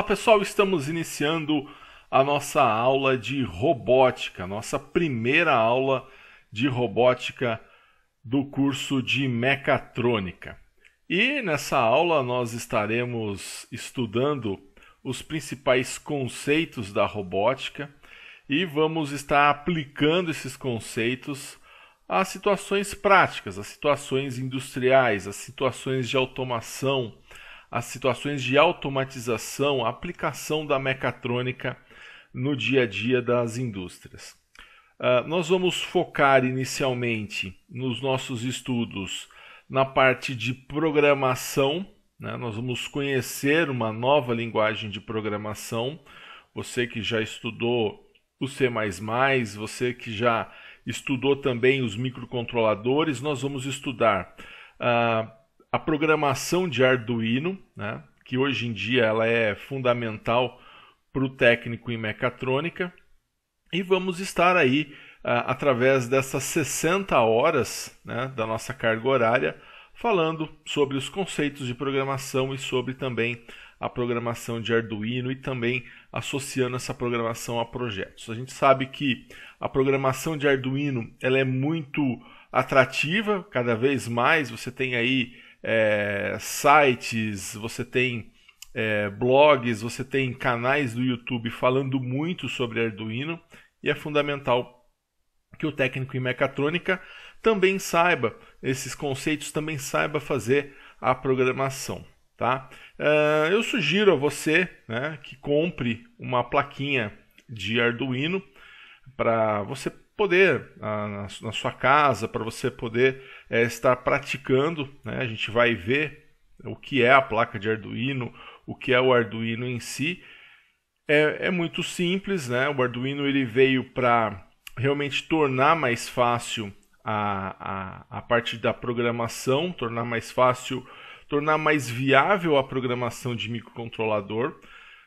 Olá pessoal, estamos iniciando a nossa aula de robótica, nossa primeira aula de robótica do curso de mecatrônica. E nessa aula nós estaremos estudando os principais conceitos da robótica e vamos estar aplicando esses conceitos a situações práticas, a situações industriais, a situações de automação as situações de automatização, aplicação da mecatrônica no dia a dia das indústrias. Uh, nós vamos focar inicialmente nos nossos estudos na parte de programação. Né? Nós vamos conhecer uma nova linguagem de programação. Você que já estudou o C, você que já estudou também os microcontroladores, nós vamos estudar. Uh, a programação de Arduino, né, que hoje em dia ela é fundamental para o técnico em mecatrônica. E vamos estar aí, ah, através dessas 60 horas né, da nossa carga horária, falando sobre os conceitos de programação e sobre também a programação de Arduino e também associando essa programação a projetos. A gente sabe que a programação de Arduino ela é muito atrativa, cada vez mais você tem aí é, sites, você tem é, blogs, você tem canais do YouTube falando muito sobre Arduino e é fundamental que o técnico em mecatrônica também saiba esses conceitos, também saiba fazer a programação. Tá? Uh, eu sugiro a você né, que compre uma plaquinha de Arduino para você poder na, na sua casa, para você poder é, estar praticando. Né? A gente vai ver o que é a placa de Arduino, o que é o Arduino em si. É, é muito simples, né? O Arduino ele veio para realmente tornar mais fácil a, a, a parte da programação, tornar mais fácil, tornar mais viável a programação de microcontrolador.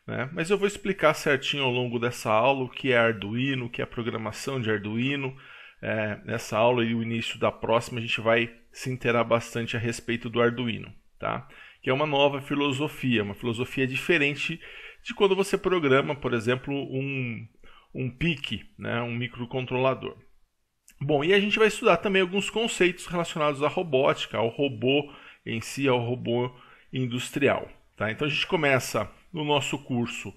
Né? Mas eu vou explicar certinho ao longo dessa aula o que é Arduino, o que é programação de Arduino. É, nessa aula e o início da próxima a gente vai se interar bastante a respeito do Arduino, tá? que é uma nova filosofia, uma filosofia diferente de quando você programa, por exemplo, um, um PIC, né? um microcontrolador. Bom, e a gente vai estudar também alguns conceitos relacionados à robótica, ao robô em si, ao robô industrial. Tá? Então a gente começa no nosso curso,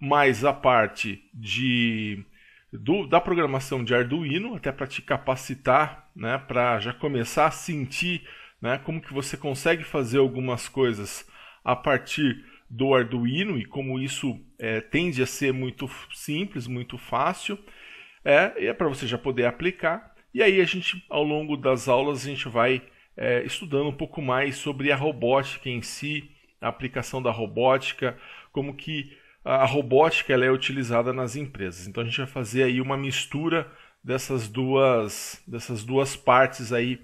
mais a parte de do, da programação de Arduino, até para te capacitar, né, para já começar a sentir né, como que você consegue fazer algumas coisas a partir do Arduino e como isso é, tende a ser muito simples, muito fácil, é, é para você já poder aplicar. E aí a gente, ao longo das aulas, a gente vai é, estudando um pouco mais sobre a robótica em si, a aplicação da robótica, como que a robótica ela é utilizada nas empresas. Então a gente vai fazer aí uma mistura dessas duas, dessas duas partes aí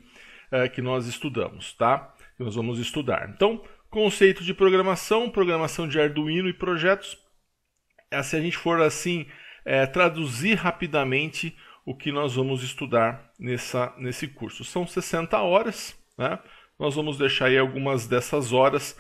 é, que nós estudamos, tá? Que nós vamos estudar. Então, conceito de programação, programação de Arduino e projetos. É, se a gente for assim é, traduzir rapidamente o que nós vamos estudar nessa, nesse curso. São 60 horas, né? Nós vamos deixar aí algumas dessas horas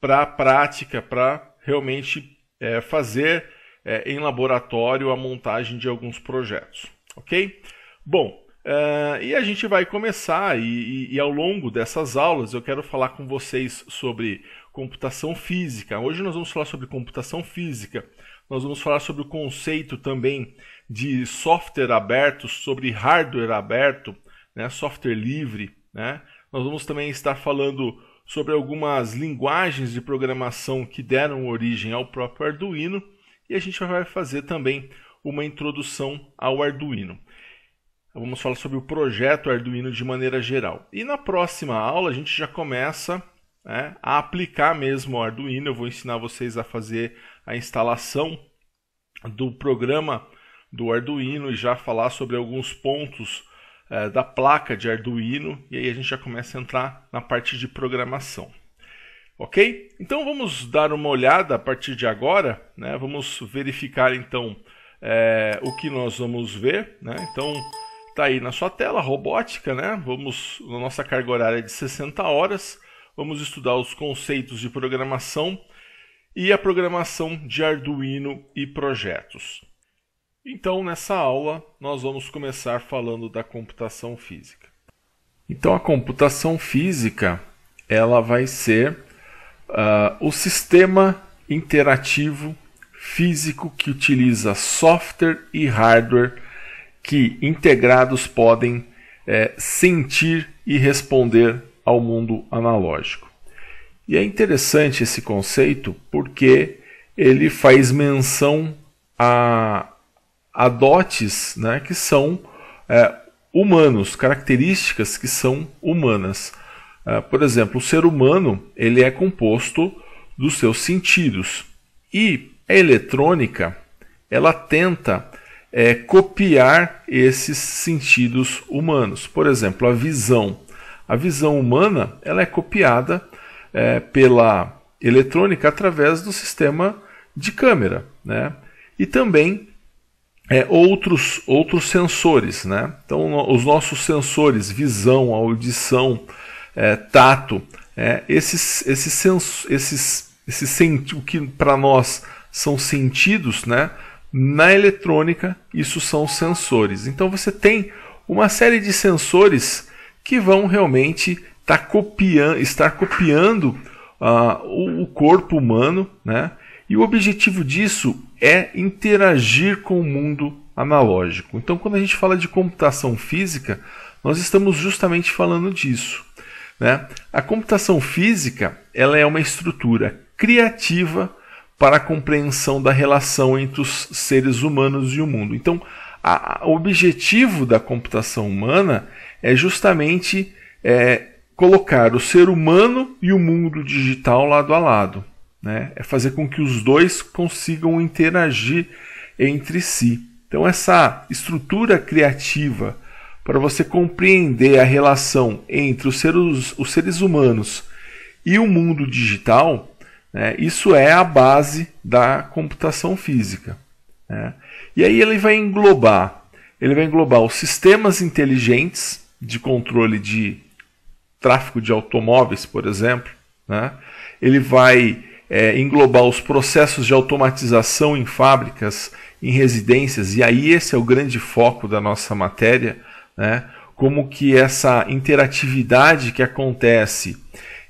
para prática, para realmente é, fazer é, em laboratório a montagem de alguns projetos, ok? Bom, é, e a gente vai começar, e, e, e, ao longo dessas aulas eu quero falar com vocês sobre computação física. Hoje nós vamos falar sobre computação física, nós vamos falar sobre o conceito também de software aberto, sobre hardware aberto, né, software livre. Né? Nós vamos também estar falando sobre algumas linguagens de programação que deram origem ao próprio Arduino e a gente vai fazer também uma introdução ao Arduino. Vamos falar sobre o projeto Arduino de maneira geral. E na próxima aula a gente já começa né, a aplicar mesmo o Arduino. Eu vou ensinar vocês a fazer a instalação do programa do Arduino e já falar sobre alguns pontos eh, da placa de Arduino e aí a gente já começa a entrar na parte de programação. Ok? Então vamos dar uma olhada a partir de agora, né? vamos verificar então é, o que nós vamos ver. Né? Então tá aí na sua tela, robótica, né? vamos na nossa carga horária de 60 horas, vamos estudar os conceitos de programação e a programação de Arduino e projetos. Então, nessa aula, nós vamos começar falando da computação física. Então, a computação física ela vai ser uh, o sistema interativo físico que utiliza software e hardware que integrados podem é, sentir e responder ao mundo analógico. E é interessante esse conceito porque ele faz menção a adotes, né, que são é, humanos, características que são humanas. É, por exemplo, o ser humano ele é composto dos seus sentidos e a eletrônica ela tenta é, copiar esses sentidos humanos. Por exemplo, a visão. A visão humana ela é copiada é, pela eletrônica através do sistema de câmera, né? E também é, outros, outros sensores. Né? Então, os nossos sensores, visão, audição, é, tato, é, esses, esses, sens, esses, esses senti o que para nós são sentidos, né? na eletrônica, isso são sensores. Então, você tem uma série de sensores que vão realmente tá copiando, estar copiando uh, o corpo humano, né? e o objetivo disso é interagir com o mundo analógico. Então, quando a gente fala de computação física, nós estamos justamente falando disso. Né? A computação física ela é uma estrutura criativa para a compreensão da relação entre os seres humanos e o mundo. Então, a, a, o objetivo da computação humana é justamente é, colocar o ser humano e o mundo digital lado a lado. Né? É fazer com que os dois consigam interagir entre si. Então, essa estrutura criativa para você compreender a relação entre os seres, os seres humanos e o mundo digital, né? isso é a base da computação física. Né? E aí ele vai englobar, ele vai englobar os sistemas inteligentes de controle de tráfego de automóveis, por exemplo. Né? Ele vai é, englobar os processos de automatização em fábricas, em residências, e aí esse é o grande foco da nossa matéria, né? como que essa interatividade que acontece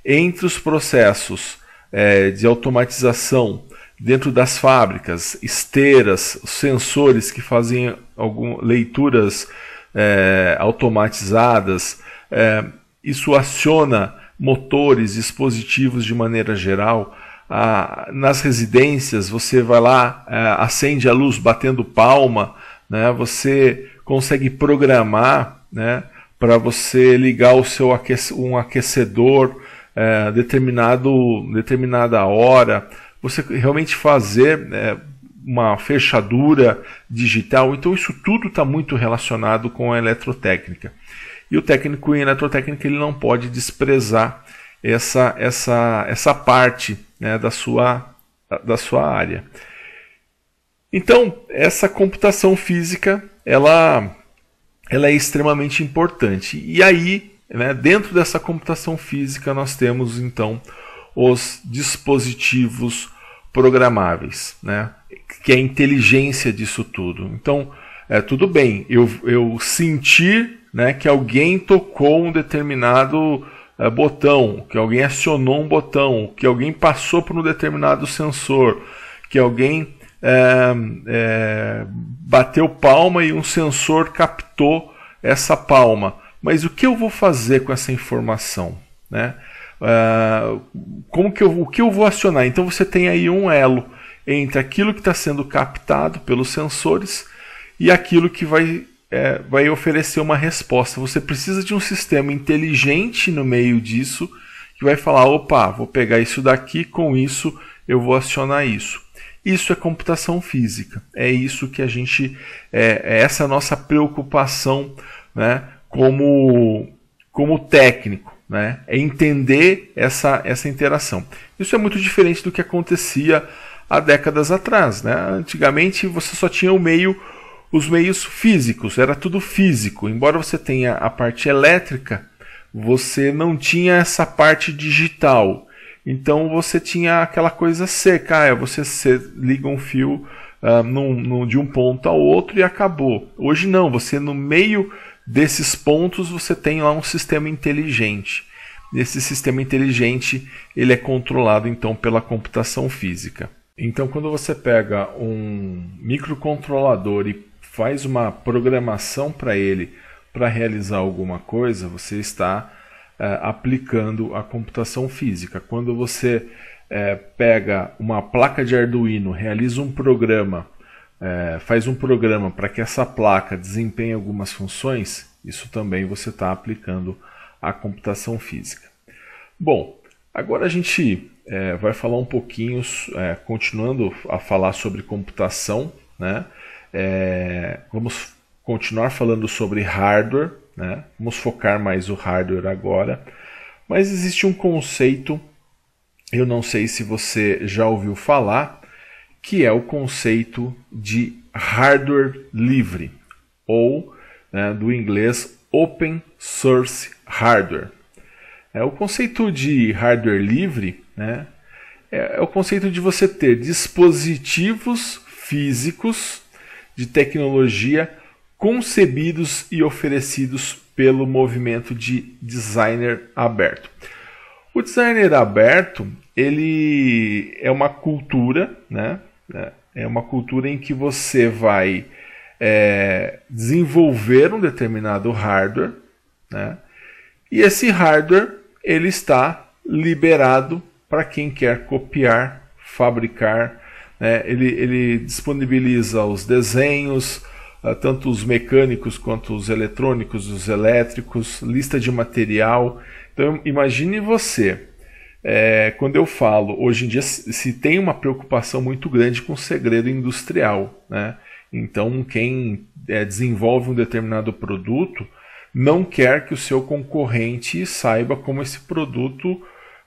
entre os processos é, de automatização dentro das fábricas, esteiras, sensores que fazem algum, leituras é, automatizadas, é, isso aciona motores, dispositivos de maneira geral, ah, nas residências, você vai lá, ah, acende a luz batendo palma, né? você consegue programar né? para você ligar o seu aque um aquecedor é, determinado, determinada hora, você realmente fazer é, uma fechadura digital. Então, isso tudo está muito relacionado com a eletrotécnica. E o técnico em eletrotécnica ele não pode desprezar essa, essa, essa parte né, da, sua, da sua área. Então, essa computação física, ela, ela é extremamente importante. E aí, né, dentro dessa computação física, nós temos então os dispositivos programáveis, né, que é a inteligência disso tudo. Então, é, tudo bem, eu, eu sentir né, que alguém tocou um determinado uh, botão, que alguém acionou um botão, que alguém passou por um determinado sensor, que alguém é, é, bateu palma e um sensor captou essa palma. Mas o que eu vou fazer com essa informação? Né? É, como que eu, o que eu vou acionar? Então você tem aí um elo entre aquilo que está sendo captado pelos sensores e aquilo que vai é, vai oferecer uma resposta. Você precisa de um sistema inteligente no meio disso que vai falar: opa, vou pegar isso daqui, com isso eu vou acionar isso. Isso é computação física. É isso que a gente. É, é essa nossa preocupação né, como, como técnico. Né, é entender essa, essa interação. Isso é muito diferente do que acontecia há décadas atrás. Né? Antigamente você só tinha o meio os meios físicos, era tudo físico. Embora você tenha a parte elétrica, você não tinha essa parte digital. Então você tinha aquela coisa seca, ah, é, você liga um fio ah, num, num, de um ponto ao outro e acabou. Hoje não, você no meio desses pontos você tem lá um sistema inteligente. Esse sistema inteligente ele é controlado então pela computação física. Então quando você pega um microcontrolador e faz uma programação para ele para realizar alguma coisa, você está é, aplicando a computação física. Quando você é, pega uma placa de Arduino, realiza um programa, é, faz um programa para que essa placa desempenhe algumas funções, isso também você está aplicando a computação física. Bom, agora a gente é, vai falar um pouquinho, é, continuando a falar sobre computação, né? É, vamos continuar falando sobre hardware, né? vamos focar mais o hardware agora. Mas existe um conceito, eu não sei se você já ouviu falar, que é o conceito de hardware livre, ou né, do inglês open source hardware. É, o conceito de hardware livre né, é, é o conceito de você ter dispositivos físicos de tecnologia concebidos e oferecidos pelo movimento de designer aberto. O designer aberto ele é uma cultura, né? É uma cultura em que você vai é, desenvolver um determinado hardware, né? E esse hardware ele está liberado para quem quer copiar, fabricar, né? Ele, ele disponibiliza os desenhos, ah, tanto os mecânicos quanto os eletrônicos, os elétricos, lista de material. Então imagine você, é, quando eu falo, hoje em dia se tem uma preocupação muito grande com o segredo industrial. Né? Então quem é, desenvolve um determinado produto não quer que o seu concorrente saiba como esse produto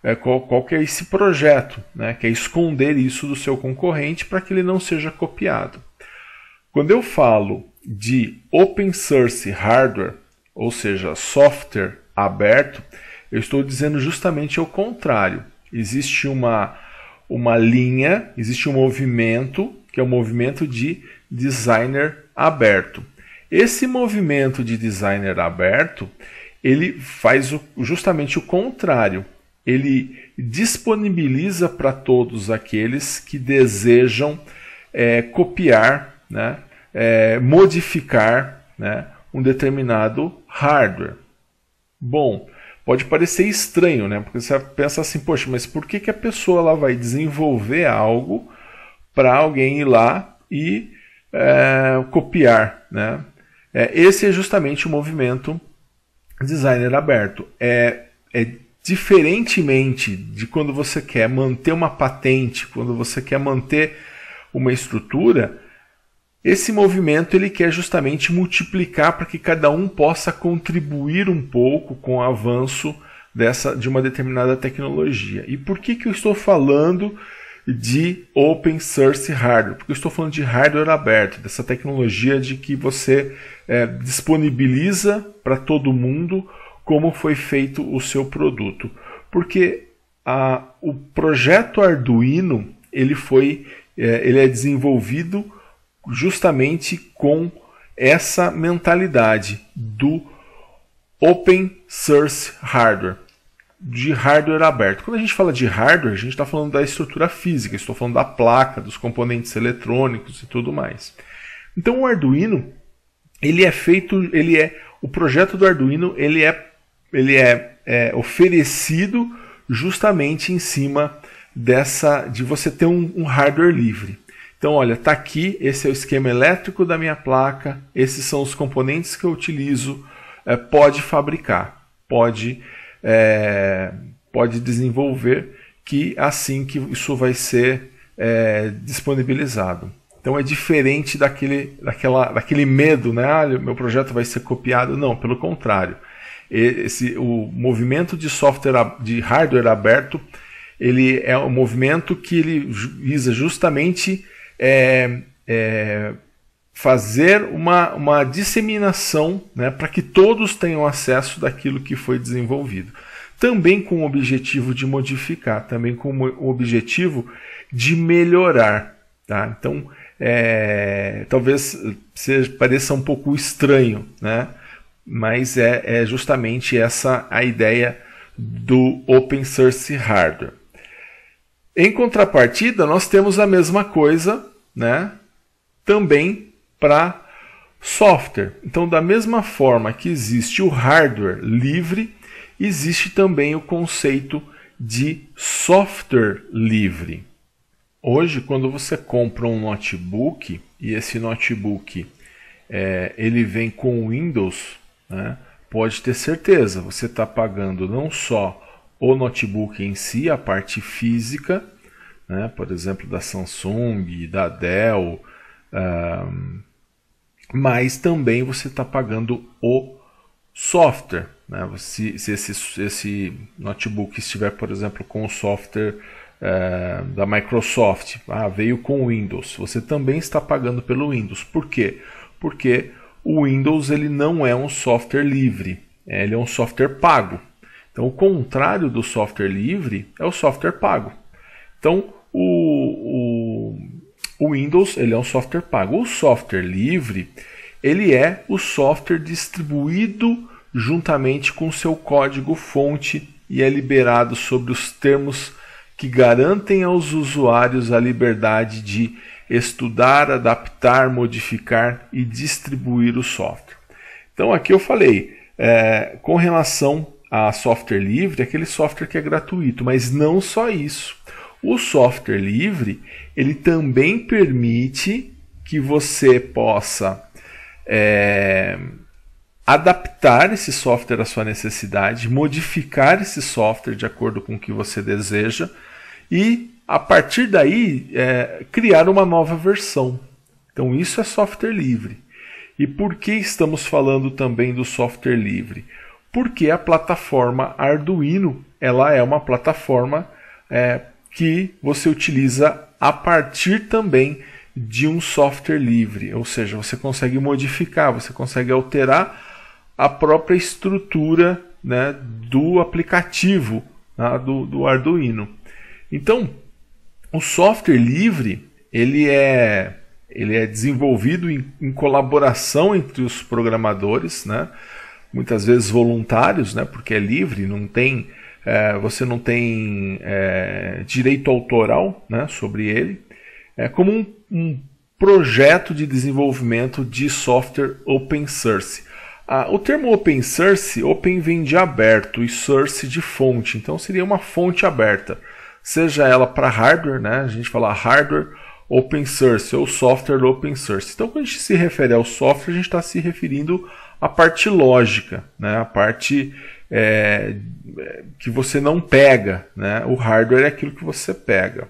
é, qual, qual que é esse projeto, né, que é esconder isso do seu concorrente para que ele não seja copiado. Quando eu falo de open source hardware, ou seja, software aberto, eu estou dizendo justamente o contrário. Existe uma, uma linha, existe um movimento, que é o um movimento de designer aberto. Esse movimento de designer aberto, ele faz o, justamente o contrário ele disponibiliza para todos aqueles que desejam é, copiar, né, é, modificar né, um determinado hardware. Bom, pode parecer estranho, né? Porque você pensa assim, poxa, mas por que, que a pessoa ela vai desenvolver algo para alguém ir lá e é, copiar, né? É, esse é justamente o movimento designer aberto. É, é diferentemente de quando você quer manter uma patente, quando você quer manter uma estrutura, esse movimento ele quer justamente multiplicar para que cada um possa contribuir um pouco com o avanço dessa de uma determinada tecnologia. E por que, que eu estou falando de open source hardware? Porque eu estou falando de hardware aberto, dessa tecnologia de que você é, disponibiliza para todo mundo como foi feito o seu produto, porque a, o projeto Arduino ele foi é, ele é desenvolvido justamente com essa mentalidade do open source hardware, de hardware aberto. Quando a gente fala de hardware, a gente está falando da estrutura física, estou falando da placa, dos componentes eletrônicos e tudo mais. Então o Arduino ele é feito, ele é o projeto do Arduino ele é ele é, é oferecido justamente em cima dessa de você ter um, um hardware livre. Então, olha, está aqui, esse é o esquema elétrico da minha placa, esses são os componentes que eu utilizo, é, pode fabricar, pode, é, pode desenvolver, que assim que isso vai ser é, disponibilizado. Então é diferente daquele, daquela, daquele medo, né? Ah, meu projeto vai ser copiado. Não, pelo contrário. Esse, o movimento de software de hardware aberto ele é um movimento que ele visa justamente é, é, fazer uma, uma disseminação né, para que todos tenham acesso daquilo que foi desenvolvido. Também com o objetivo de modificar, também com o objetivo de melhorar. Tá? Então, é, talvez seja, pareça um pouco estranho, né? mas é, é justamente essa a ideia do open source hardware. Em contrapartida, nós temos a mesma coisa, né? Também para software. Então, da mesma forma que existe o hardware livre, existe também o conceito de software livre. Hoje, quando você compra um notebook e esse notebook é, ele vem com Windows, né, pode ter certeza, você está pagando não só o notebook em si, a parte física, né, por exemplo, da Samsung, da Dell, um, mas também você está pagando o software. Né? Se, se esse, esse, notebook estiver, por exemplo, com o software é, da Microsoft, ah, veio com o Windows, você também está pagando pelo Windows. Por quê? Porque o Windows ele não é um software livre, é, ele é um software pago. Então, o contrário do software livre é o software pago. Então, o, o, o Windows ele é um software pago. O software livre ele é o software distribuído juntamente com seu código-fonte e é liberado sobre os termos que garantem aos usuários a liberdade de estudar, adaptar, modificar e distribuir o software. Então aqui eu falei é, com relação a software livre, aquele software que é gratuito, mas não só isso. O software livre ele também permite que você possa é, adaptar esse software à sua necessidade, modificar esse software de acordo com o que você deseja e a partir daí é, criar uma nova versão. Então isso é software livre. E por que estamos falando também do software livre? Porque a plataforma Arduino ela é uma plataforma é, que você utiliza a partir também de um software livre, ou seja, você consegue modificar, você consegue alterar a própria estrutura né, do aplicativo né, do, do Arduino. Então, o software livre ele é, ele é desenvolvido em, em colaboração entre os programadores, né? muitas vezes voluntários, né? porque é livre, não tem, é, você não tem é, direito autoral né? sobre ele, é como um, um projeto de desenvolvimento de software open source. Ah, o termo open source, open vem de aberto e source de fonte, então seria uma fonte aberta seja ela para hardware, né? A gente fala hardware open source ou software open source. Então, quando a gente se refere ao software, a gente está se referindo à parte lógica, né? A parte é, que você não pega, né? O hardware é aquilo que você pega.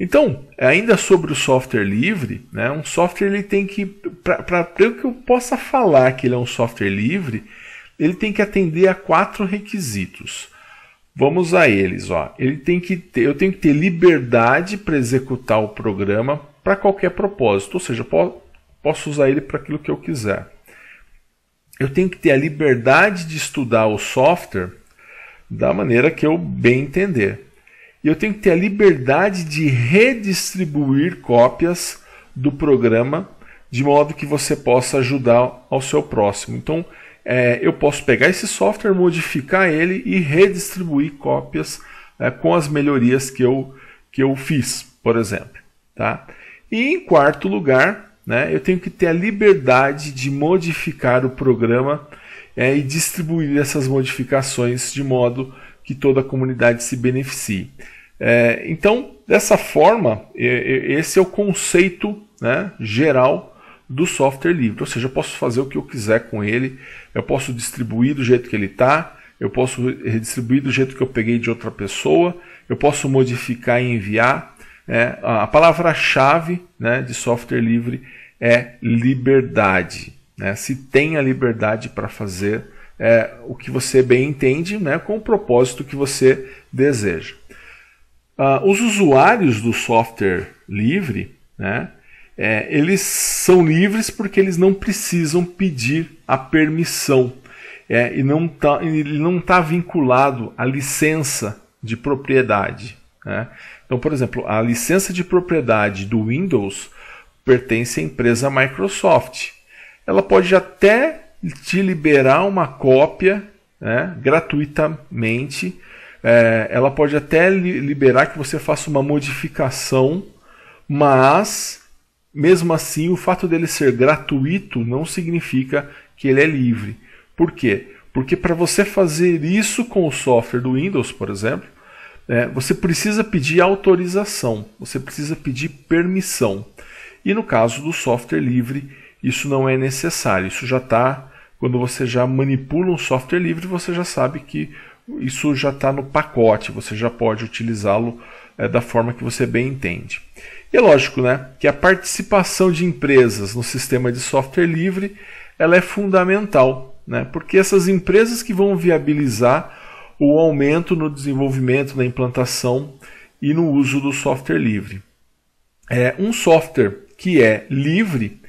Então, ainda sobre o software livre, né, um software ele tem que, para que eu possa falar que ele é um software livre, ele tem que atender a quatro requisitos. Vamos a eles, ó. Ele tem que ter, eu tenho que ter liberdade para executar o programa para qualquer propósito, ou seja, eu posso usar ele para aquilo que eu quiser. Eu tenho que ter a liberdade de estudar o software da maneira que eu bem entender. E eu tenho que ter a liberdade de redistribuir cópias do programa de modo que você possa ajudar ao seu próximo. Então, é, eu posso pegar esse software, modificar ele e redistribuir cópias é, com as melhorias que eu, que eu fiz, por exemplo. Tá? E em quarto lugar, né, eu tenho que ter a liberdade de modificar o programa é, e distribuir essas modificações de modo que toda a comunidade se beneficie. É, então, dessa forma, esse é o conceito né, geral do software livre. Ou seja, eu posso fazer o que eu quiser com ele, eu posso distribuir do jeito que ele está, eu posso redistribuir do jeito que eu peguei de outra pessoa, eu posso modificar e enviar. Né? A palavra-chave né, de software livre é liberdade. Né? Se tem a liberdade para fazer é, o que você bem entende, né, com o propósito que você deseja. Ah, os usuários do software livre, né, é, eles são livres porque eles não precisam pedir a permissão é, e não tá, ele não está vinculado à licença de propriedade. Né? Então, por exemplo, a licença de propriedade do Windows pertence à empresa Microsoft. Ela pode até te liberar uma cópia né, gratuitamente. É, ela pode até liberar que você faça uma modificação, mas mesmo assim, o fato dele ser gratuito não significa que ele é livre. Por quê? Porque para você fazer isso com o software do Windows, por exemplo, é, você precisa pedir autorização, você precisa pedir permissão. E no caso do software livre, isso não é necessário. Isso já está, quando você já manipula um software livre, você já sabe que isso já está no pacote, você já pode utilizá-lo é, da forma que você bem entende. E é lógico, né, que a participação de empresas no sistema de software livre, ela é fundamental, né? Porque essas empresas que vão viabilizar o aumento no desenvolvimento, na implantação e no uso do software livre. É um software que é livre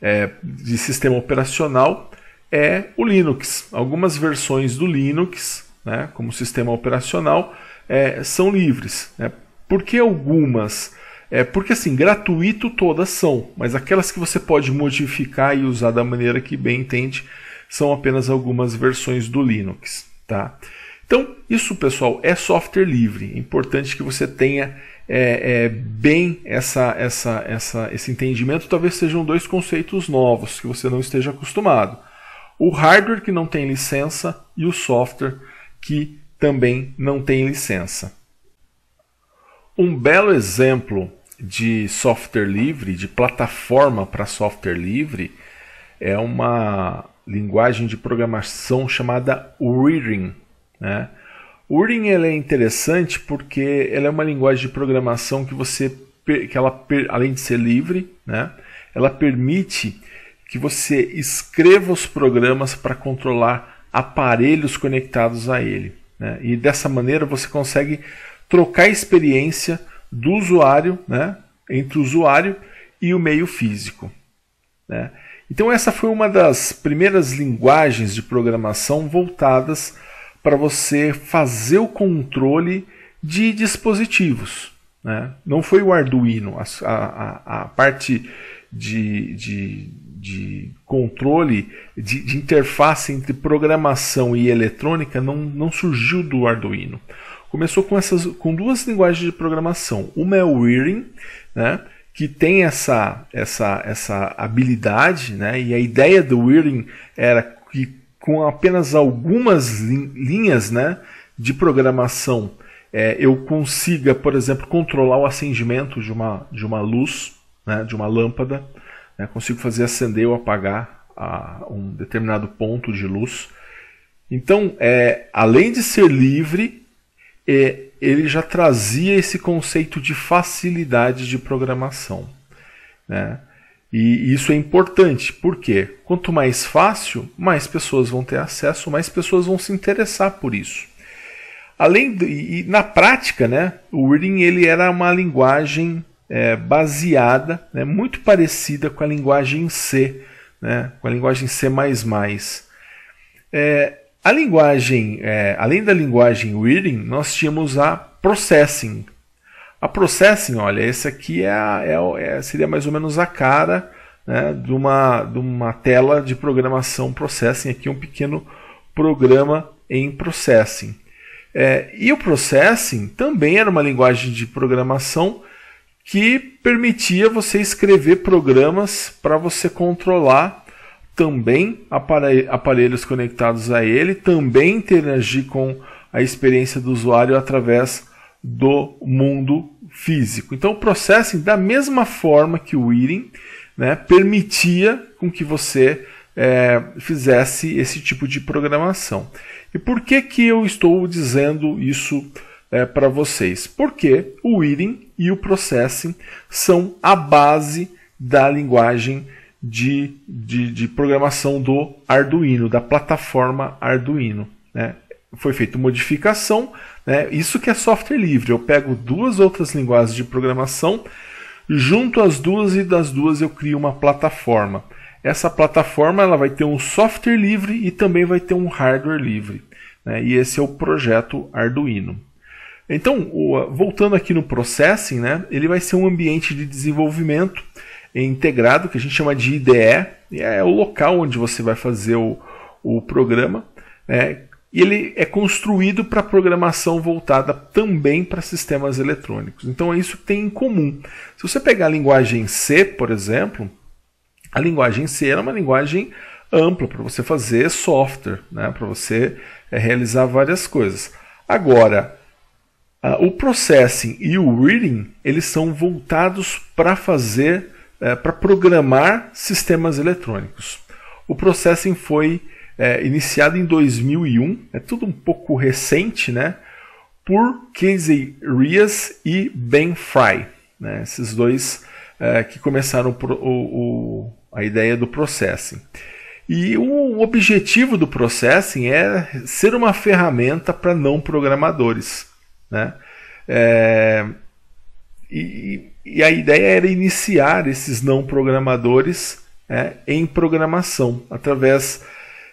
é, de sistema operacional é o Linux. Algumas versões do Linux, né, como sistema operacional, é, são livres. Né? Por que algumas? É porque assim, gratuito todas são, mas aquelas que você pode modificar e usar da maneira que bem entende são apenas algumas versões do Linux, tá? Então, isso pessoal é software livre. É importante que você tenha é, é, bem essa, essa, essa, esse entendimento. Talvez sejam dois conceitos novos que você não esteja acostumado: o hardware que não tem licença e o software que também não tem licença. Um belo exemplo de software livre, de plataforma para software livre, é uma linguagem de programação chamada Uring. Né? Uring ela é interessante porque ela é uma linguagem de programação que você que ela além de ser livre, né? ela permite que você escreva os programas para controlar aparelhos conectados a ele. Né? E dessa maneira você consegue trocar experiência do usuário, né, entre o usuário e o meio físico. Né? Então, essa foi uma das primeiras linguagens de programação voltadas para você fazer o controle de dispositivos. Né? Não foi o Arduino, a, a, a parte de, de, de controle, de, de, interface entre programação e eletrônica não, não surgiu do Arduino começou com, essas, com duas linguagens de programação. Uma é o Wearing, né, que tem essa, essa, essa habilidade, né, e a ideia do Wearing era que com apenas algumas linhas né, de programação é, eu consiga, por exemplo, controlar o acendimento de uma, de uma luz, né, de uma lâmpada, né, consigo fazer acender ou apagar a, um determinado ponto de luz. Então, é, além de ser livre, é, ele já trazia esse conceito de facilidade de programação. Né? E isso é importante, porque quanto mais fácil, mais pessoas vão ter acesso, mais pessoas vão se interessar por isso. Além do, e na prática, né, o Reading ele era uma linguagem é, baseada, né, muito parecida com a linguagem C, né, com a linguagem C++. É, a linguagem, é, além da linguagem Reading, nós tínhamos a Processing. A Processing, olha, esse aqui é, é, é, seria mais ou menos a cara né, de, uma, de uma tela de programação Processing, aqui um pequeno programa em Processing. É, e o Processing também era uma linguagem de programação que permitia você escrever programas para você controlar também aparelhos conectados a ele, também interagir com a experiência do usuário através do mundo físico. Então, o processing, da mesma forma que o Wiring né, permitia com que você é, fizesse esse tipo de programação. E por que, que eu estou dizendo isso é, para vocês? Porque o Wiring e o processing são a base da linguagem de, de, de programação do Arduino, da plataforma Arduino. Né? Foi feita modificação, né? isso que é software livre. Eu pego duas outras linguagens de programação, junto as duas e das duas eu crio uma plataforma. Essa plataforma ela vai ter um software livre e também vai ter um hardware livre. Né? E esse é o projeto Arduino. Então, voltando aqui no processing, né, ele vai ser um ambiente de desenvolvimento é integrado, que a gente chama de IDE, e é o local onde você vai fazer o, o programa. Né? E ele é construído para programação voltada também para sistemas eletrônicos. Então é isso que tem em comum. Se você pegar a linguagem C, por exemplo, a linguagem C é uma linguagem ampla para você fazer software, né? para você é, realizar várias coisas. Agora, o processing e o reading eles são voltados para fazer é, para programar sistemas eletrônicos. O Processing foi é, iniciado em 2001, é tudo um pouco recente, né? Por Casey Rias e Ben Fry, né? esses dois é, que começaram o, o, a ideia do Processing. E o objetivo do Processing é ser uma ferramenta para não programadores. Né? É, e, e a ideia era iniciar esses não programadores né, em programação, através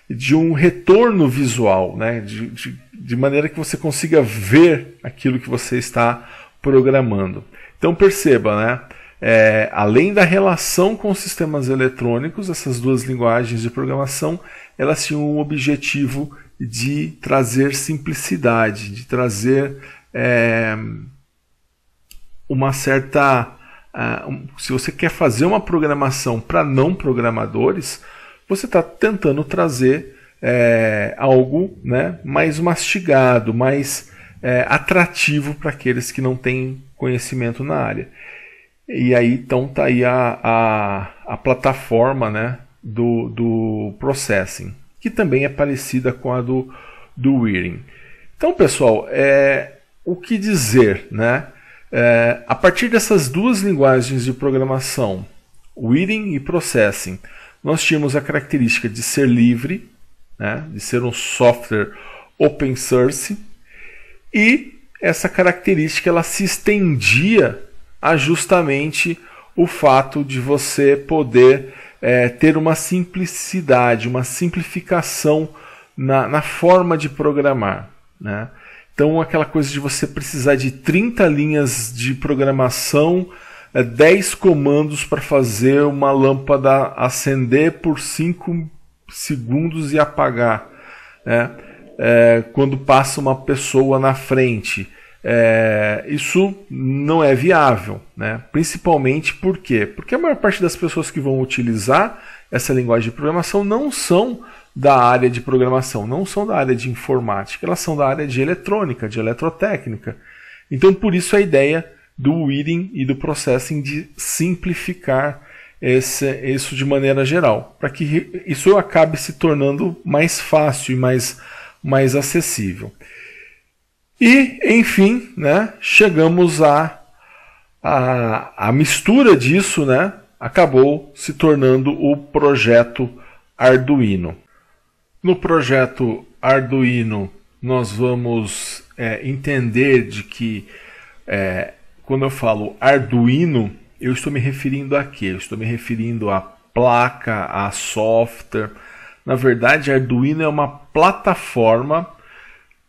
de um retorno visual, né, de, de, de maneira que você consiga ver aquilo que você está programando. Então perceba, né? É, além da relação com sistemas eletrônicos, essas duas linguagens de programação elas tinham o um objetivo de trazer simplicidade, de trazer é, uma certa. Uh, se você quer fazer uma programação para não programadores, você está tentando trazer é, algo né, mais mastigado, mais é, atrativo para aqueles que não têm conhecimento na área. E aí então está aí a, a, a plataforma né, do, do Processing, que também é parecida com a do, do Wearing. Então, pessoal, é, o que dizer, né? É, a partir dessas duas linguagens de programação, Wheeling e Processing, nós tínhamos a característica de ser livre, né, de ser um software open source, e essa característica ela se estendia a justamente o fato de você poder é, ter uma simplicidade, uma simplificação na, na forma de programar. Né? Então, aquela coisa de você precisar de 30 linhas de programação, 10 é, comandos para fazer uma lâmpada acender por 5 segundos e apagar. Né? É, quando passa uma pessoa na frente. É, isso não é viável, né? principalmente por quê? porque a maior parte das pessoas que vão utilizar essa linguagem de programação não são da área de programação, não são da área de informática, elas são da área de eletrônica, de eletrotécnica. Então, por isso a ideia do Weeding e do Processing de simplificar esse, isso de maneira geral, para que isso acabe se tornando mais fácil e mais, mais acessível. E, enfim, né, chegamos à a, a, a, mistura disso, né, acabou se tornando o projeto Arduino. No projeto Arduino, nós vamos é, entender de que é, quando eu falo Arduino, eu estou me referindo a quê? Eu estou me referindo a placa, a software. Na verdade, Arduino é uma plataforma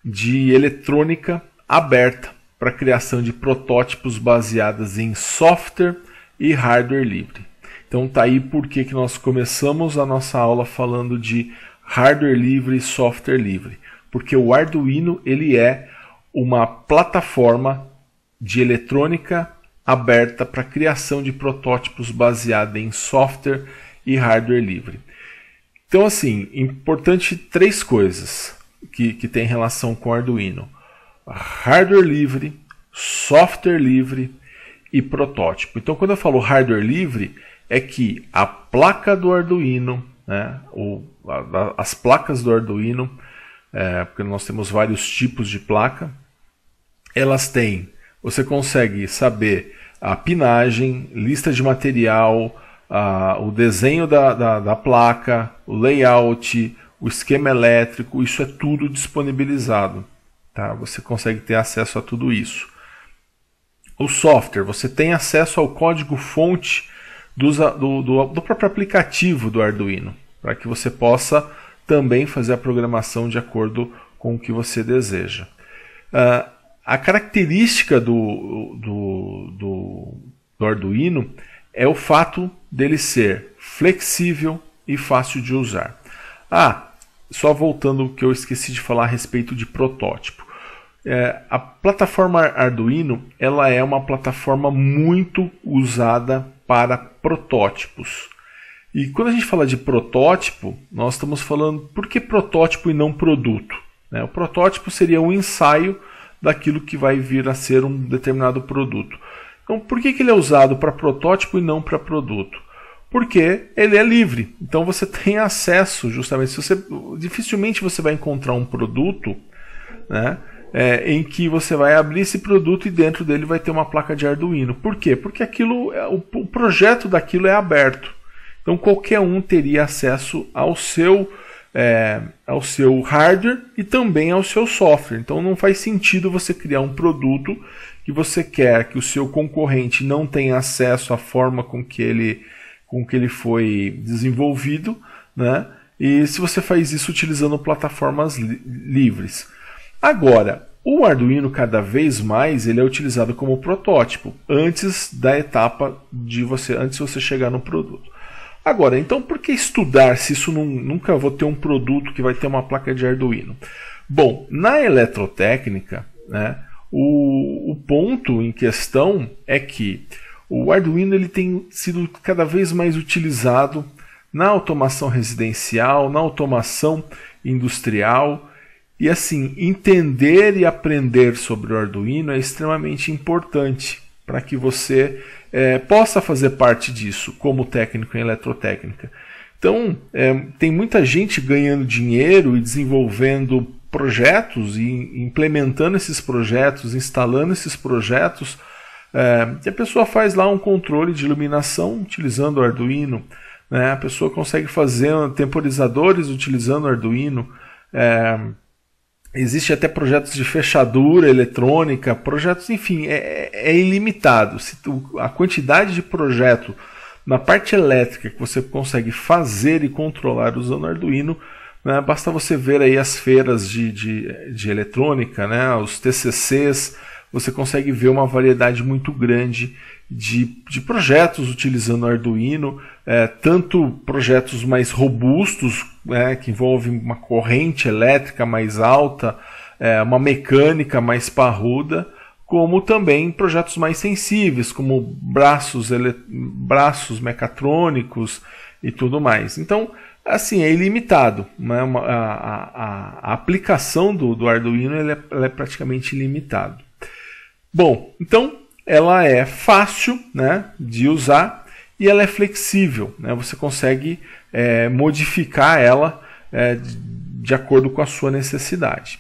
de eletrônica aberta para criação de protótipos baseadas em software e hardware livre. Então tá aí por que nós começamos a nossa aula falando de hardware livre e software livre, porque o Arduino ele é uma plataforma de eletrônica aberta para criação de protótipos baseada em software e hardware livre. Então, assim, importante três coisas que, que tem relação com o Arduino: hardware livre, software livre e protótipo. Então, quando eu falo hardware livre, é que a placa do Arduino, né, o as placas do Arduino, é, porque nós temos vários tipos de placa, elas têm, você consegue saber a pinagem, lista de material, a, o desenho da, da, da placa, o layout, o esquema elétrico, isso é tudo disponibilizado. Tá? Você consegue ter acesso a tudo isso. O software, você tem acesso ao código fonte do, do, do, do próprio aplicativo do Arduino para que você possa também fazer a programação de acordo com o que você deseja. Uh, a característica do, do, do, do Arduino é o fato dele ser flexível e fácil de usar. Ah, só voltando o que eu esqueci de falar a respeito de protótipo. É, a plataforma Arduino ela é uma plataforma muito usada para protótipos. E quando a gente fala de protótipo, nós estamos falando por que protótipo e não produto? Né? O protótipo seria um ensaio daquilo que vai vir a ser um determinado produto. Então, por que, que ele é usado para protótipo e não para produto? Porque ele é livre. Então, você tem acesso, justamente. Se você, dificilmente você vai encontrar um produto né, é, em que você vai abrir esse produto e dentro dele vai ter uma placa de Arduino. Por quê? Porque aquilo, é, o, o projeto daquilo é aberto. Então qualquer um teria acesso ao seu é, ao seu hardware e também ao seu software. Então não faz sentido você criar um produto que você quer que o seu concorrente não tenha acesso à forma com que ele, com que ele foi desenvolvido, né? E se você faz isso utilizando plataformas li livres. Agora, o Arduino cada vez mais ele é utilizado como protótipo antes da etapa de você antes de você chegar no produto. Agora, então por que estudar se isso não, nunca vou ter um produto que vai ter uma placa de Arduino? Bom, na eletrotécnica, né, o, o ponto em questão é que o Arduino ele tem sido cada vez mais utilizado na automação residencial, na automação industrial. E assim, entender e aprender sobre o Arduino é extremamente importante para que você é, possa fazer parte disso como técnico em eletrotécnica. Então, é, tem muita gente ganhando dinheiro e desenvolvendo projetos e implementando esses projetos, instalando esses projetos. É, e a pessoa faz lá um controle de iluminação utilizando o Arduino. Né? A pessoa consegue fazer temporizadores utilizando o Arduino. É, Existe até projetos de fechadura eletrônica, projetos, enfim, é, é, é ilimitado. Se tu, a quantidade de projeto na parte elétrica que você consegue fazer e controlar usando Arduino, né, basta você ver aí as feiras de, de, de eletrônica, né, os TCCs, você consegue ver uma variedade muito grande de, de projetos utilizando Arduino é, tanto projetos mais robustos, né, que envolvem uma corrente elétrica mais alta, é, uma mecânica mais parruda, como também projetos mais sensíveis, como braços, ele... braços mecatrônicos e tudo mais. Então, assim, é ilimitado. Né? a, a, a, aplicação do, do Arduino é, é praticamente ilimitada. Bom, então ela é fácil né, de usar, e ela é flexível, né? você consegue é, modificar ela é, de acordo com a sua necessidade.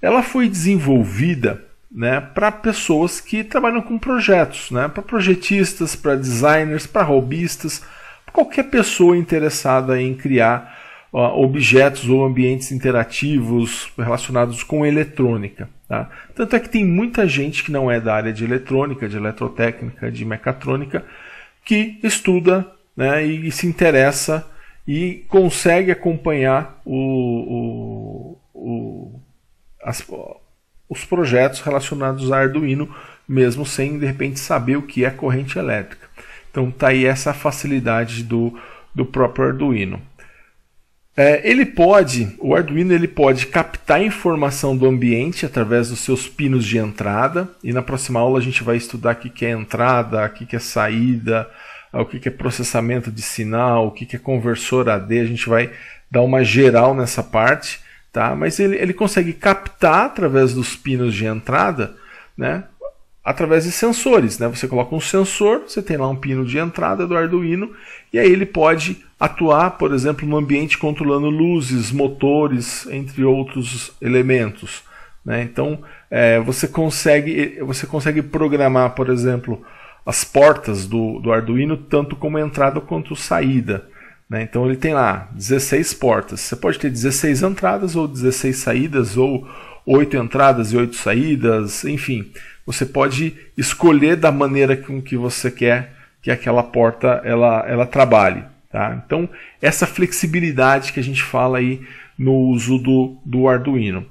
Ela foi desenvolvida né, para pessoas que trabalham com projetos, né, para projetistas, para designers, para robistas, qualquer pessoa interessada em criar ó, objetos ou ambientes interativos relacionados com eletrônica. Tá? Tanto é que tem muita gente que não é da área de eletrônica, de eletrotécnica, de mecatrônica, que estuda né, e, e se interessa e consegue acompanhar o, o, o, as, os projetos relacionados a Arduino, mesmo sem de repente saber o que é corrente elétrica. Então tá aí essa facilidade do, do próprio Arduino. É, ele pode, o Arduino ele pode captar informação do ambiente através dos seus pinos de entrada. E na próxima aula a gente vai estudar o que, que é entrada, o que, que é saída, o que, que é processamento de sinal, o que, que é conversor AD. A gente vai dar uma geral nessa parte, tá? Mas ele, ele consegue captar através dos pinos de entrada, né? através de sensores. Né? Você coloca um sensor, você tem lá um pino de entrada do Arduino, e aí ele pode atuar, por exemplo, no ambiente controlando luzes, motores, entre outros elementos. Né? Então é, você, consegue, você consegue programar, por exemplo, as portas do, do Arduino, tanto como entrada quanto saída. Né? Então ele tem lá 16 portas. Você pode ter 16 entradas ou 16 saídas ou oito entradas e oito saídas, enfim. Você pode escolher da maneira com que você quer que aquela porta ela, ela trabalhe. Tá? Então, essa flexibilidade que a gente fala aí no uso do, do Arduino.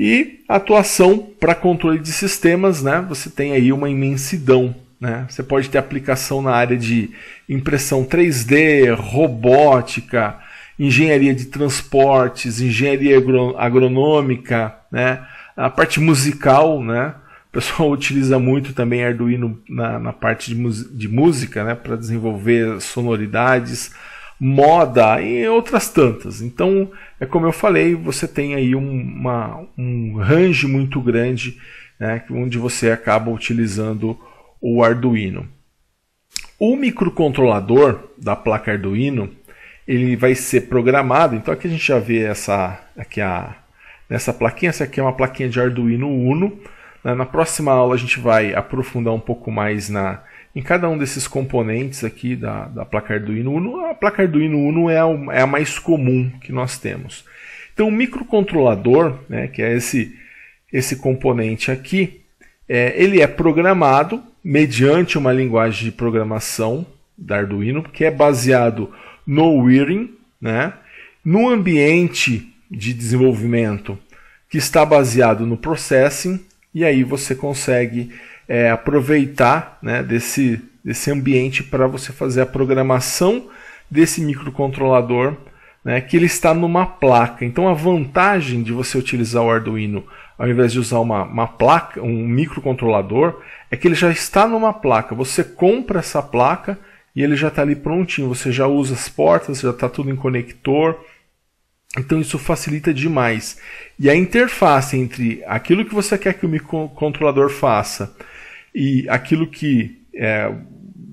E atuação para controle de sistemas, né? você tem aí uma imensidão. Né? Você pode ter aplicação na área de impressão 3D, robótica, engenharia de transportes, engenharia agronômica, né? a parte musical, né? O pessoal utiliza muito também Arduino na, na parte de, de música, né? Para desenvolver sonoridades, moda e outras tantas. Então, é como eu falei, você tem aí uma, um range muito grande, né? Onde você acaba utilizando o Arduino. O microcontrolador da placa Arduino ele vai ser programado. Então aqui a gente já vê essa aqui a nessa plaquinha, essa aqui é uma plaquinha de Arduino Uno. Né? Na próxima aula a gente vai aprofundar um pouco mais na em cada um desses componentes aqui da, da placa Arduino Uno. A placa Arduino Uno é a, é a mais comum que nós temos. Então o microcontrolador, né, que é esse esse componente aqui, é, ele é programado mediante uma linguagem de programação da Arduino, que é baseado no wearing, né? no ambiente de desenvolvimento que está baseado no processing, e aí você consegue é, aproveitar né, desse, desse ambiente para você fazer a programação desse microcontrolador, né, que ele está numa placa. Então a vantagem de você utilizar o Arduino ao invés de usar uma, uma placa, um microcontrolador, é que ele já está numa placa. Você compra essa placa, e ele já está ali prontinho. Você já usa as portas, já está tudo em conector. Então isso facilita demais. E a interface entre aquilo que você quer que o microcontrolador faça e aquilo que é,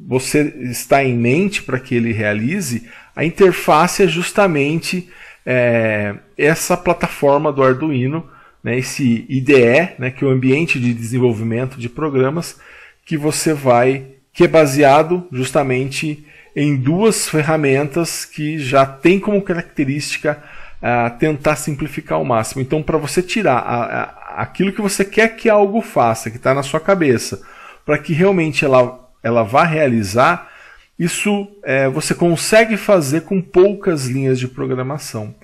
você está em mente para que ele realize, a interface é justamente é, essa plataforma do Arduino, né, esse IDE, né, que é o ambiente de desenvolvimento de programas, que você vai que é baseado justamente em duas ferramentas que já tem como característica uh, tentar simplificar ao máximo. Então, para você tirar a, a, aquilo que você quer que algo faça, que está na sua cabeça, para que realmente ela, ela vá realizar, isso é, você consegue fazer com poucas linhas de programação.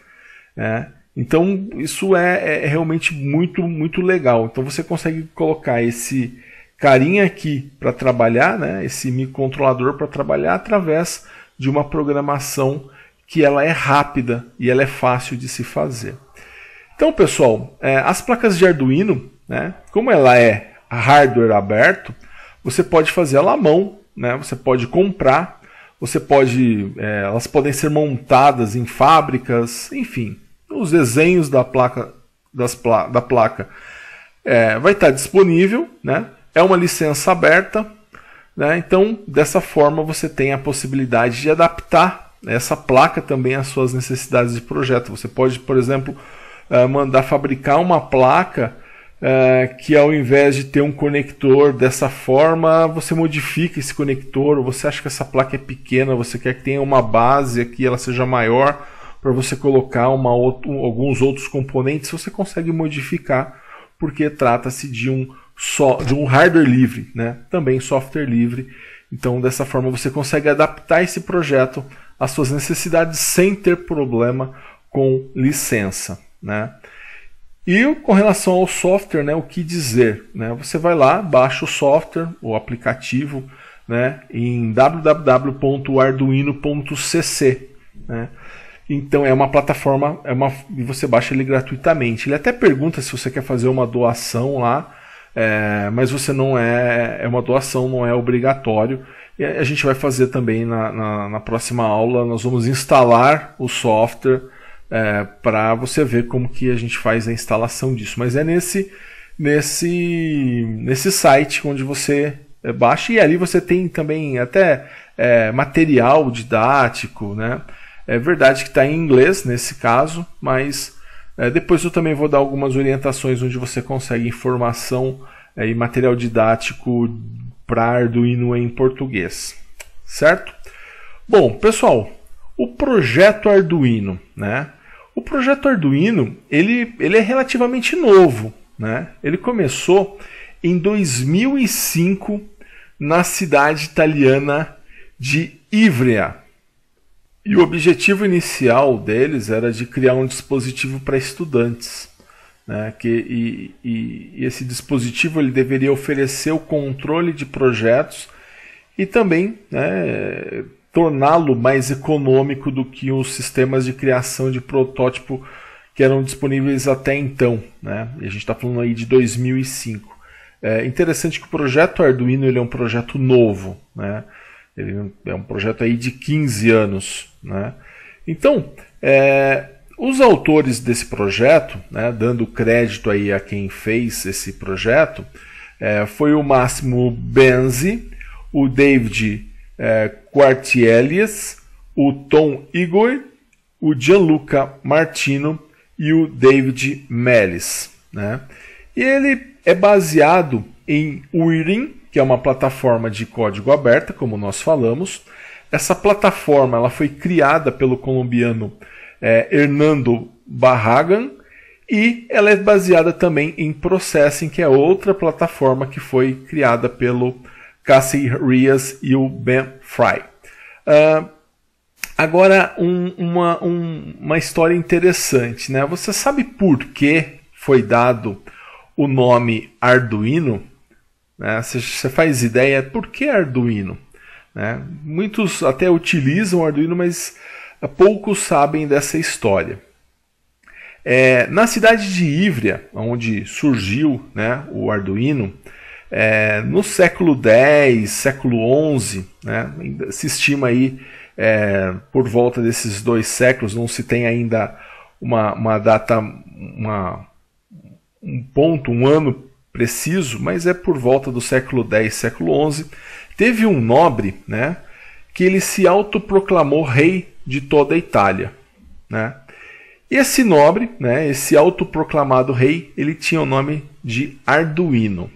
Né? Então isso é, é, é realmente muito muito legal. Então você consegue colocar esse carinha aqui para trabalhar, né, esse microcontrolador para trabalhar através de uma programação que ela é rápida e ela é fácil de se fazer. Então, pessoal, é, as placas de Arduino, né, como ela é hardware aberto, você pode fazer ela à mão, né, você pode comprar, você pode, é, elas podem ser montadas em fábricas, enfim, os desenhos da placa, das pla da placa é, vai estar disponível, né? É uma licença aberta, né? então dessa forma você tem a possibilidade de adaptar essa placa também às suas necessidades de projeto. Você pode, por exemplo, eh, mandar fabricar uma placa eh, que ao invés de ter um conector dessa forma, você modifica esse conector, ou você acha que essa placa é pequena, você quer que tenha uma base aqui, ela seja maior, para você colocar uma, alguns outros componentes, você consegue modificar, porque trata-se de um só de um hardware livre, né? Também software livre. Então, dessa forma você consegue adaptar esse projeto às suas necessidades sem ter problema com licença, né? E com relação ao software, né, o que dizer? Né? Você vai lá, baixa o software, o aplicativo, né, em www.arduino.cc. Né? Então é uma plataforma, é uma, você baixa ele gratuitamente. Ele até pergunta se você quer fazer uma doação lá, é, mas você não é, é uma doação, não é obrigatório. E a gente vai fazer também na, na, na próxima aula, nós vamos instalar o software é, para você ver como que a gente faz a instalação disso. Mas é nesse, nesse, nesse site onde você é, baixa e ali você tem também até é, material didático, né? É verdade que está em inglês nesse caso, mas é, depois eu também vou dar algumas orientações onde você consegue informação é, e material didático para Arduino em português, certo? Bom, pessoal, o projeto Arduino, né? O projeto Arduino, ele, ele é relativamente novo, né? Ele começou em 2005 na cidade italiana de Ivrea, e o objetivo inicial deles era de criar um dispositivo para estudantes. Né, que, e, e, e, esse dispositivo ele deveria oferecer o controle de projetos e também né, torná-lo mais econômico do que os sistemas de criação de protótipo que eram disponíveis até então. Né? E a gente está falando aí de 2005. É interessante que o projeto Arduino ele é um projeto novo. Né? Ele é um projeto aí de 15 anos. Né? Então, é, os autores desse projeto, né, dando crédito aí a quem fez esse projeto, é, foi o Máximo Benzi, o David é, o Tom Igor, o Gianluca Martino e o David Melis. Né? E ele é baseado em Uirin, que é uma plataforma de código aberta, como nós falamos. Essa plataforma ela foi criada pelo colombiano é, Hernando Barragan e ela é baseada também em Processing, que é outra plataforma que foi criada pelo Cassie Rias e o Ben Fry. Uh, agora, um, uma, um, uma história interessante. Né? Você sabe por que foi dado o nome Arduino? Né? Você, faz ideia por que Arduino? Né? Muitos até utilizam Arduino, mas eh, poucos sabem dessa história. É, na cidade de Ivrea, onde surgiu né, o Arduino, é, no século X, século XI, né, se estima aí é, por volta desses dois séculos, não se tem ainda uma, uma data, uma, um ponto, um ano preciso, mas é por volta do século X, século XI, teve um nobre, né, que ele se autoproclamou rei de toda a Itália, né? Esse nobre, né, esse autoproclamado rei, ele tinha o nome de Arduino.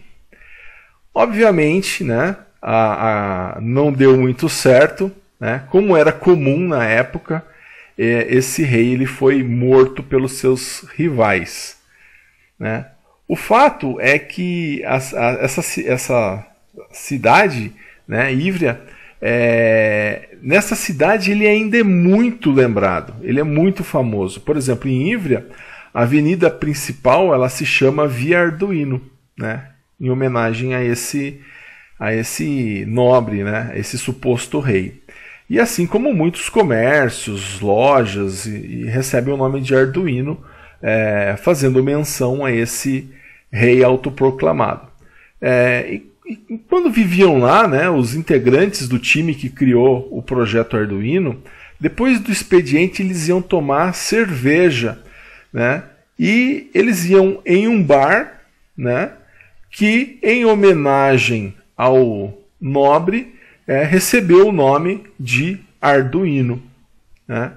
Obviamente, né, a, a, não deu muito certo, né? Como era comum na época, eh, esse rei ele foi morto pelos seus rivais, né? O fato é que a, a, essa, essa cidade, né, Ivrea, é, nessa cidade ele ainda é muito lembrado, ele é muito famoso. Por exemplo, em Ivrea, a avenida principal ela se chama Via Arduino, né, em homenagem a esse, a esse nobre, né, a esse suposto rei. E assim como muitos comércios, lojas, e, e recebem o nome de Arduino, é, fazendo menção a esse rei autoproclamado. É, e, e quando viviam lá, né, os integrantes do time que criou o projeto Arduino, depois do expediente eles iam tomar cerveja, né, e eles iam em um bar, né, que em homenagem ao nobre é, recebeu o nome de Arduino. Né?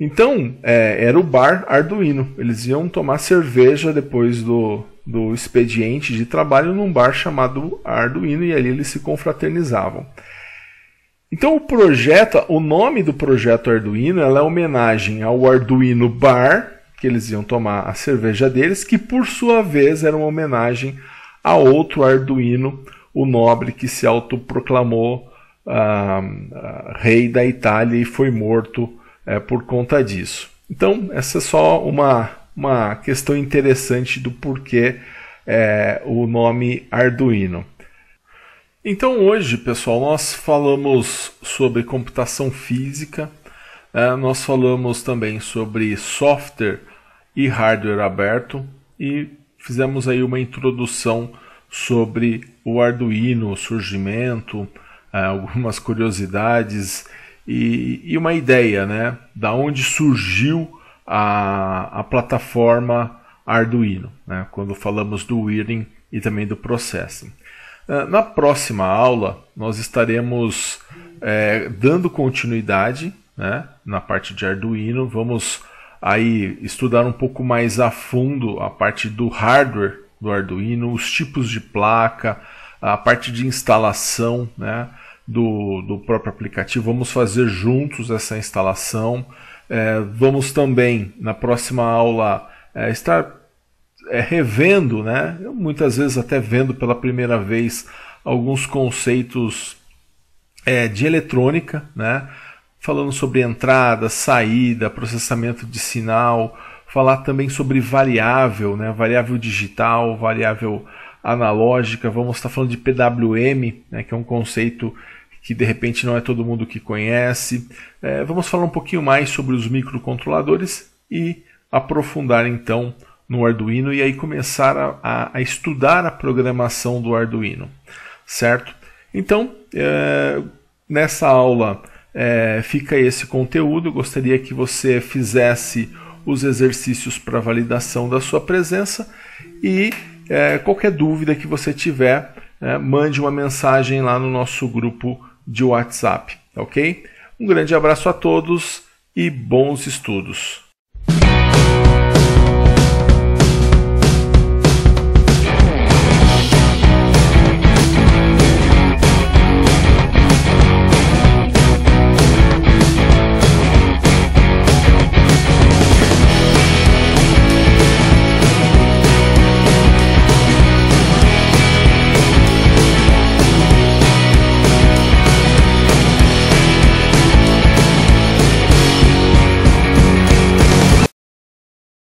Então, é, era o bar Arduino. Eles iam tomar cerveja depois do, do expediente de trabalho num bar chamado Arduino e ali eles se confraternizavam. Então o projeto, o nome do projeto Arduino, é homenagem ao Arduino Bar, que eles iam tomar a cerveja deles, que por sua vez era uma homenagem a outro Arduino, o nobre que se autoproclamou ah, ah, rei da Itália e foi morto é, por conta disso. Então, essa é só uma, uma questão interessante do porquê é, o nome Arduino. Então, hoje, pessoal, nós falamos sobre computação física, é, nós falamos também sobre software e hardware aberto e fizemos aí uma introdução sobre o Arduino, o surgimento, é, algumas curiosidades e, e uma ideia, né? Da onde surgiu a, a plataforma Arduino, né? Quando falamos do Wiring e também do Processing. Ah, na próxima aula, nós estaremos é, dando continuidade né, na parte de Arduino. Vamos aí estudar um pouco mais a fundo a parte do hardware do Arduino, os tipos de placa, a parte de instalação, né? do, do próprio aplicativo. Vamos fazer juntos essa instalação. É, vamos também, na próxima aula, é, estar é, revendo, né? muitas vezes até vendo pela primeira vez alguns conceitos é, de eletrônica, né? falando sobre entrada, saída, processamento de sinal, falar também sobre variável, né? variável digital, variável analógica, vamos estar falando de PWM, né? que é um conceito que de repente não é todo mundo que conhece. É, vamos falar um pouquinho mais sobre os microcontroladores e aprofundar então no Arduino e aí começar a, a, a estudar a programação do Arduino, certo? Então, é, nessa aula é, fica esse conteúdo. gostaria que você fizesse os exercícios para validação da sua presença e é, qualquer dúvida que você tiver, né, mande uma mensagem lá no nosso grupo de WhatsApp, ok? Um grande abraço a todos e bons estudos!